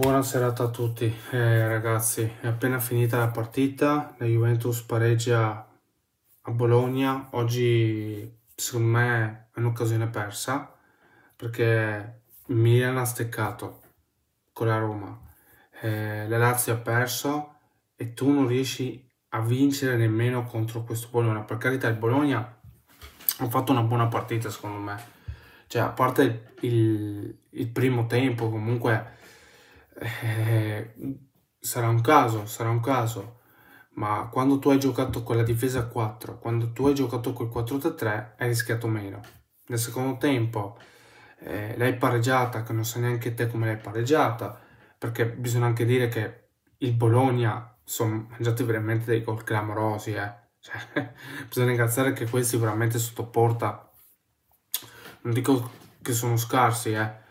Buona serata a tutti eh, ragazzi, è appena finita la partita, la Juventus pareggia a Bologna, oggi secondo me è un'occasione persa perché Milan ha steccato con la Roma, eh, la Lazio ha perso e tu non riesci a vincere nemmeno contro questo Bologna, per carità il Bologna ha fatto una buona partita secondo me, cioè a parte il, il, il primo tempo comunque eh, sarà un caso, sarà un caso, ma quando tu hai giocato con la difesa 4, quando tu hai giocato col 4-3-3, hai rischiato meno. Nel secondo tempo eh, l'hai pareggiata, che non sai neanche te come l'hai pareggiata, perché bisogna anche dire che il Bologna sono mangiati veramente dei gol clamorosi, eh. cioè, bisogna ringraziare che questi veramente sotto porta, non dico che sono scarsi, eh,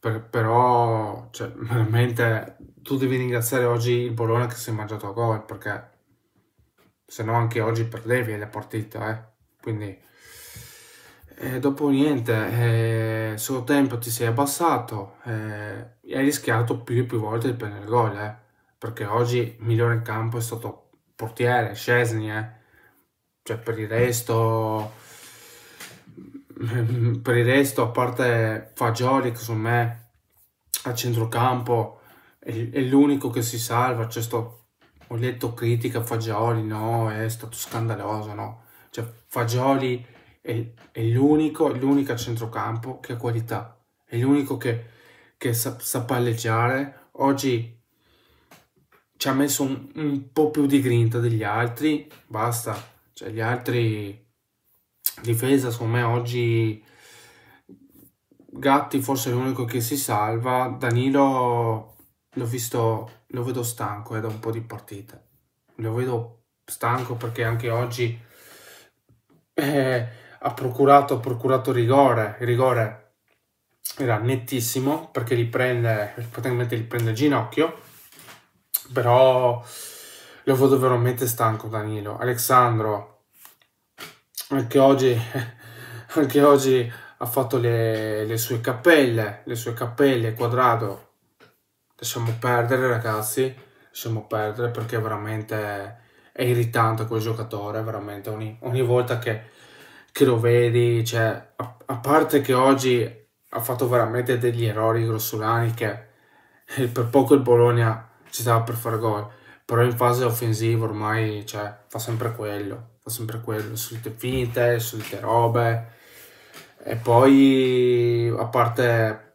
per, però cioè, veramente tu devi ringraziare oggi il Bologna che si è mangiato a gol perché se no anche oggi perdevi la partita eh? quindi e dopo niente eh, solo tempo ti sei abbassato eh, e hai rischiato più e più volte di prendere gol eh? perché oggi il migliore in campo è stato portiere Scesni eh? cioè per il resto per il resto, a parte Fagioli, che secondo me a centrocampo è, l'unico che si salva. Cioè, sto, ho letto critica a Fagioli, no, è stato scandaloso, no. Cioè, Fagioli è, è l'unico, è l'unica a centrocampo che ha qualità, è l'unico che, che sa, sa, palleggiare. Oggi ci ha messo un, un po' più di grinta degli altri, basta. Cioè, gli altri difesa secondo me oggi Gatti forse è l'unico che si salva Danilo l'ho visto lo vedo stanco eh, da un po' di partite lo vedo stanco perché anche oggi eh, ha procurato, ha procurato rigore il rigore era nettissimo perché li prende praticamente li prende ginocchio però lo vedo veramente stanco Danilo Alexandro anche oggi, anche oggi ha fatto le, le sue cappelle, le sue cappelle quadrato. Lasciamo perdere ragazzi, lasciamo perdere perché veramente è irritante quel giocatore, veramente ogni, ogni volta che, che, lo vedi, cioè, a, a, parte che oggi ha fatto veramente degli errori grossolani che per poco il Bologna ci stava per fare gol, però in fase offensiva ormai cioè, fa sempre quello sempre quello, solite finte, solite robe. E poi, a parte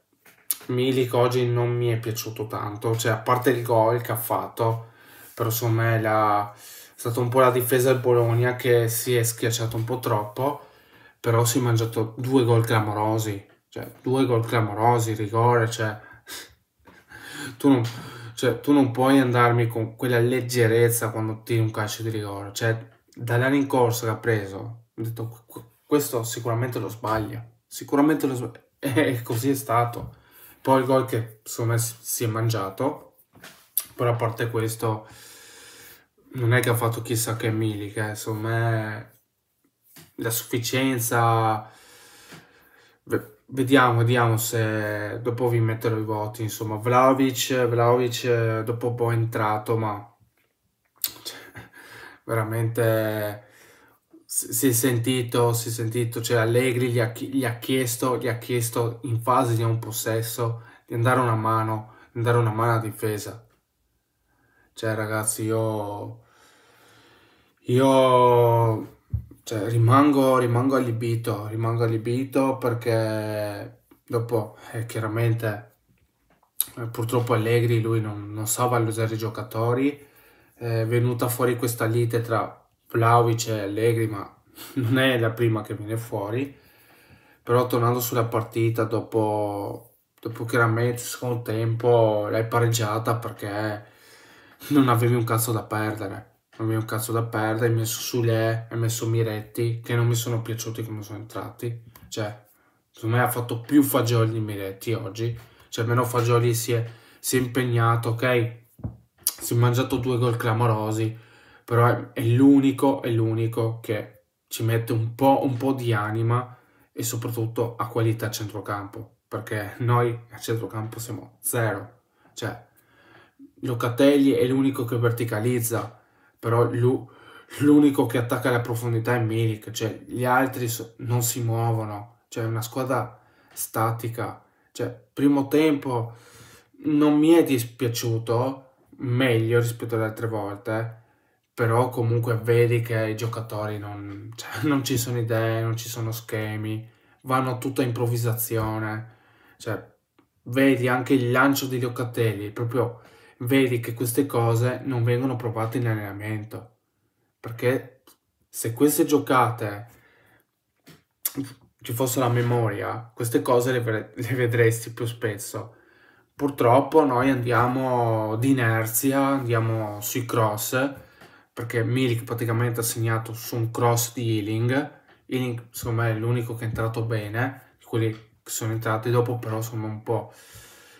Milik oggi non mi è piaciuto tanto, cioè a parte il gol che ha fatto, però secondo me la, è stata un po' la difesa del Bologna che si è schiacciato un po' troppo, però si è mangiato due gol clamorosi, cioè due gol clamorosi, rigore, cioè tu non, cioè, tu non puoi andarmi con quella leggerezza quando tiri un calcio di rigore, cioè Dall'anno in corso che ha preso, ho detto questo sicuramente lo sbaglia, sicuramente lo sbaglia. E così è stato. Poi il gol che secondo me si è mangiato, però a parte questo non è che ha fatto chissà che mili, eh. secondo me la sufficienza... Vediamo, vediamo se dopo vi metterò i voti. Insomma, Vlaovic, Vlaovic eh, dopo un po' è entrato, ma veramente si è sentito, si è sentito, cioè Allegri gli ha, gli ha, chiesto, gli ha chiesto in fase di un possesso di andare una mano, di andare una mano a difesa. Cioè ragazzi io, io cioè, rimango, rimango allibito, rimango allibito perché dopo eh, chiaramente eh, purtroppo Allegri lui non, non sa valutare i giocatori è venuta fuori questa lite tra Vlaovic e Allegri, ma non è la prima che viene fuori. Però tornando sulla partita, dopo, dopo che era mezzo secondo tempo, l'hai pareggiata perché non avevi un cazzo da perdere. Non avevi un cazzo da perdere, hai messo Sule, hai messo Miretti, che non mi sono piaciuti come sono entrati. Cioè, secondo me ha fatto più fagioli di Miretti oggi. Cioè, meno fagioli si è, si è impegnato, ok? si è mangiato due gol clamorosi, però è, è l'unico, è l'unico che ci mette un po', un po', di anima e soprattutto ha qualità a centrocampo, perché noi a centrocampo siamo zero, cioè Locatelli è l'unico che verticalizza, però l'unico che attacca la profondità è Milik, cioè gli altri so non si muovono, cioè è una squadra statica, cioè primo tempo non mi è dispiaciuto, meglio rispetto ad altre volte, però comunque vedi che i giocatori non, cioè, non ci sono idee, non ci sono schemi, vanno tutta improvvisazione, cioè, vedi anche il lancio di Locatelli, proprio vedi che queste cose non vengono provate in allenamento, perché se queste giocate ci fossero la memoria, queste cose le, le vedresti più spesso purtroppo noi andiamo di inerzia, andiamo sui cross, perché Milik praticamente ha segnato su un cross di Ealing, Ealing secondo me è l'unico che è entrato bene, quelli che sono entrati dopo però sono un po'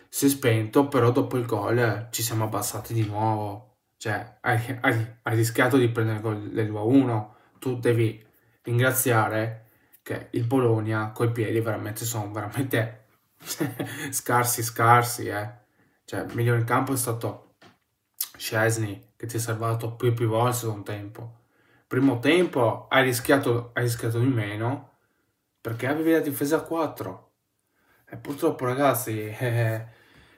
si è spento, però dopo il gol ci siamo abbassati di nuovo, cioè hai, hai, hai rischiato di prendere il gol del 2-1, tu devi ringraziare che il Bologna coi piedi veramente sono veramente scarsi, scarsi, eh. Cioè, migliore in campo è stato Scesni, che ti ha salvato più e più volte secondo tempo. Primo tempo hai rischiato, hai rischiato di meno, perché avevi la difesa a 4. E purtroppo, ragazzi, eh,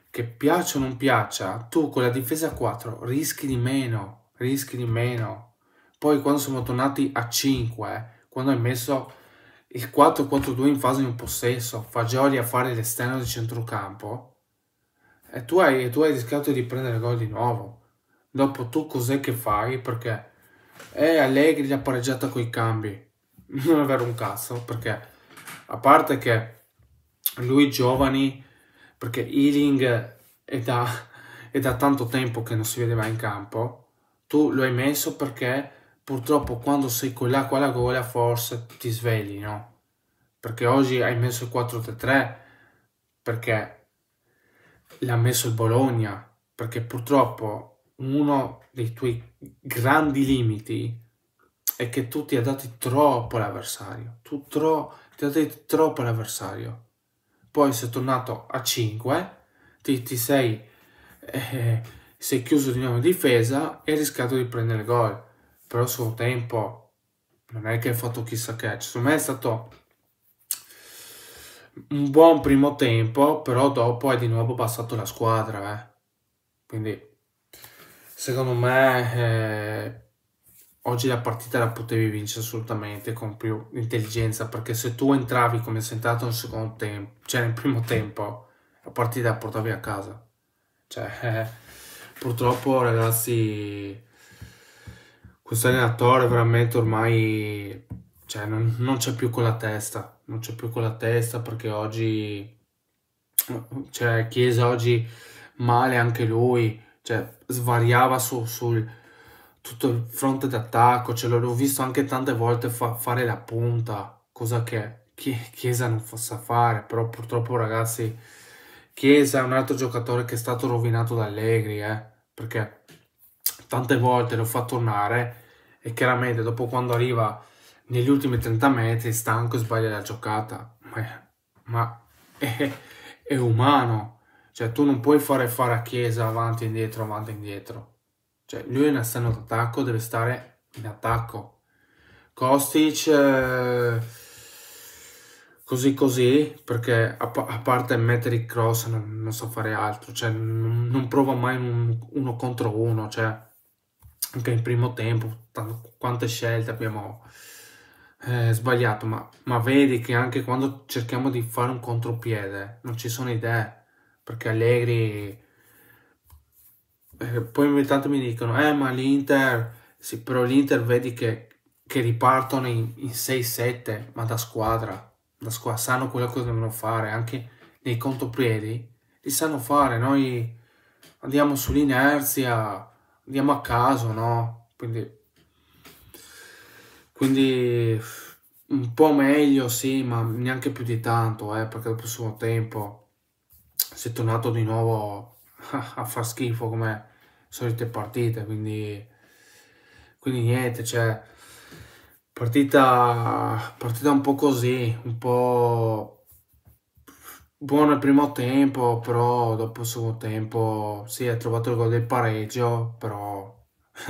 che piaccia o non piaccia, tu con la difesa a 4 rischi di meno, rischi di meno. Poi quando siamo tornati a 5, eh, quando hai messo il 4-4-2 in fase di un possesso, Fagioli a fare l'esterno di centrocampo, e tu hai, tu hai rischiato di prendere gol di nuovo. Dopo tu cos'è che fai? Perché è eh, Allegri la pareggiata con i cambi. Non è vero un cazzo, perché a parte che lui giovani, perché Ealing è da, è da tanto tempo che non si vedeva in campo, tu lo hai messo perché purtroppo quando sei con l'acqua alla gola forse ti svegli, no? Perché oggi hai messo il 4-3-3 perché l'ha messo il Bologna, perché purtroppo uno dei tuoi grandi limiti è che tu ti hai dato troppo l'avversario, tu tro- ti hai dato troppo l'avversario. Poi sei tornato a 5, ti, ti sei, eh, sei chiuso di nuovo in difesa e hai rischiato di prendere il gol però a suo tempo non è che ha fatto chissà che, cioè, secondo me è stato un buon primo tempo, però dopo è di nuovo passato la squadra, eh. quindi secondo me eh, oggi la partita la potevi vincere assolutamente con più intelligenza, perché se tu entravi come sei entrato nel secondo tempo, cioè nel primo tempo, la partita la portavi a casa. Cioè, eh, purtroppo ragazzi questo allenatore veramente ormai cioè, non, non, c'è più con la testa, non c'è più con la testa perché oggi cioè, Chiesa oggi male anche lui, cioè, svariava su, sul tutto il fronte d'attacco, ce l'ho visto anche tante volte fa, fare la punta, cosa che Chiesa non possa fare, però purtroppo ragazzi Chiesa è un altro giocatore che è stato rovinato da Allegri, eh, perché tante volte lo fa tornare e chiaramente dopo quando arriva negli ultimi 30 metri stanco sbaglia la giocata. Ma, ma è, è, umano. Cioè, tu non puoi fare fare a Chiesa avanti e indietro, avanti e indietro. Cioè, lui è in asseno d'attacco, deve stare in attacco. Kostic, eh, così così, perché a, a, parte mettere il cross non, non so fare altro. Cioè, non, non prova mai un, uno contro uno, cioè anche in primo tempo, t- quante scelte abbiamo eh, sbagliato, ma, ma, vedi che anche quando cerchiamo di fare un contropiede non ci sono idee, perché Allegri... Eh, poi ogni tanto mi dicono, eh ma l'Inter, sì, però l'Inter vedi che, che ripartono in, in 6-7, ma da squadra, da squadra, sanno quello che devono fare, anche nei contropiedi, li sanno fare, noi andiamo sull'inerzia, andiamo a caso, no? Quindi, quindi un po' meglio, sì, ma neanche più di tanto, eh, perché al prossimo tempo si è tornato di nuovo a, far schifo come solite partite, quindi, quindi niente, cioè partita, partita un po' così, un po' buono il primo tempo, però dopo il secondo tempo sì, è trovato il gol del pareggio, però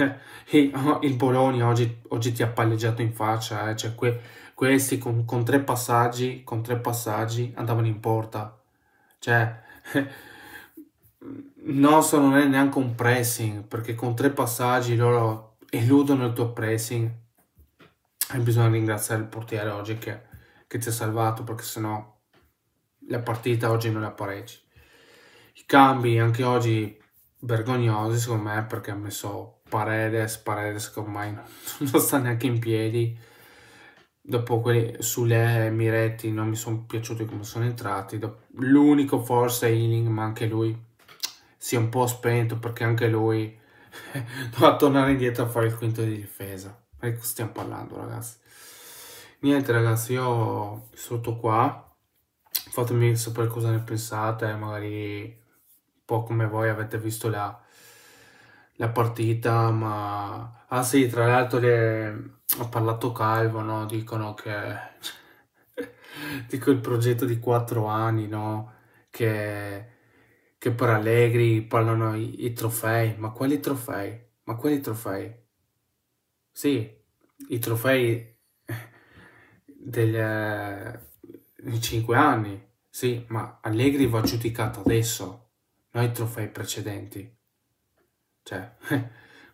il Bologna oggi, oggi, ti ha palleggiato in faccia, eh? cioè que questi con, con, tre passaggi, con tre passaggi andavano in porta. Cioè, no, so non è neanche un pressing, perché con tre passaggi loro eludono il tuo pressing e bisogna ringraziare il portiere oggi che, che ti ha salvato, perché sennò la partita oggi non la pareggi. I cambi anche oggi vergognosi secondo me perché ha messo Paredes, Paredes che ormai non, sta neanche in piedi. Dopo quelli sulle Miretti non mi sono piaciuti come sono entrati. L'unico forse è Inning, ma anche lui si è un po' spento perché anche lui doveva tornare indietro a fare il quinto di difesa. Ma di cosa stiamo parlando ragazzi? Niente ragazzi, io sotto qua fatemi sapere cosa ne pensate, magari un po' come voi avete visto la, la partita, ma... Ah sì, tra l'altro le... ho parlato Calvo, no? Dicono che... Dico il progetto di quattro anni, no? Che, che per Allegri parlano i, i trofei, ma quali trofei? Ma quali trofei? Sì, i trofei del, in cinque anni. Sì, ma Allegri va giudicato adesso, non ai trofei precedenti. Cioè,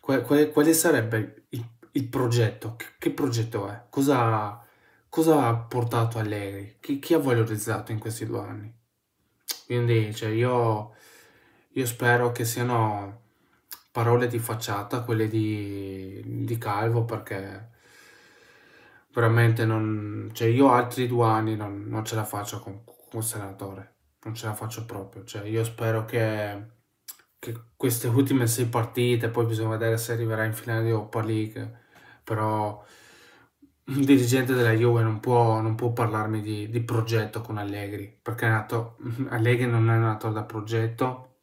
quale, quale, sarebbe il, il progetto? Che, che, progetto è? Cosa, cosa ha portato Allegri? Chi, chi, ha valorizzato in questi due anni? Quindi, cioè, io, io spero che siano parole di facciata, quelle di, di Calvo, perché veramente non... Cioè io altri due anni non, non ce la faccio con, con Senatore, non ce la faccio proprio. Cioè io spero che, che, queste ultime sei partite, poi bisogna vedere se arriverà in finale di Oppa League, però un dirigente della Juve non può, non può parlarmi di, di, progetto con Allegri, perché nato, Allegri non è nato da progetto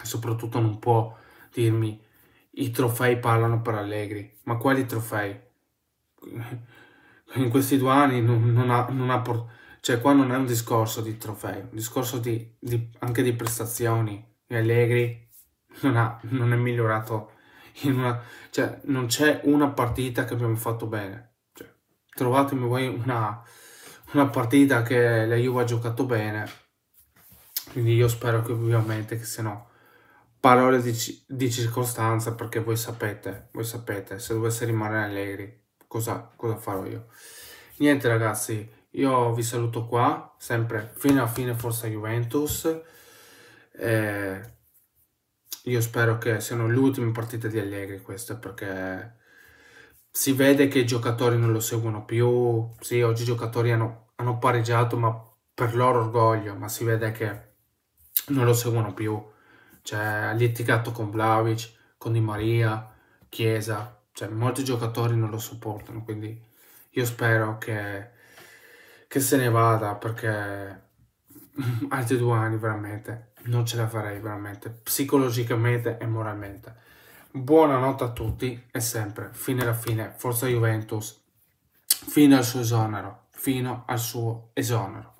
e soprattutto non può dirmi i trofei parlano per Allegri, ma quali trofei? in questi due anni non, non ha, non ha portato cioè qua non è un discorso di trofei, un discorso di, di, anche di prestazioni. E Allegri non, ha, non è migliorato, una, cioè non c'è una partita che abbiamo fatto bene. Cioè, trovatemi voi una, una, partita che la Juve ha giocato bene, quindi io spero che ovviamente che se no parole di, di circostanza perché voi sapete, voi sapete se dovesse rimanere Allegri cosa, cosa farò io. Niente ragazzi, io vi saluto qua, sempre fino a fine Forza Juventus. Eh, io spero che siano le ultime partite di Allegri queste perché si vede che i giocatori non lo seguono più. Sì, oggi i giocatori hanno, hanno pareggiato, ma per loro orgoglio, ma si vede che non lo seguono più. Cioè, ha litigato con Vlaovic, con Di Maria, Chiesa, cioè, molti giocatori non lo sopportano, quindi io spero che, che se ne vada perché altri due anni veramente non ce la farei veramente psicologicamente e moralmente. Buonanotte a tutti e sempre, fino alla fine, forza Juventus, fino al suo esonero, fino al suo esonero.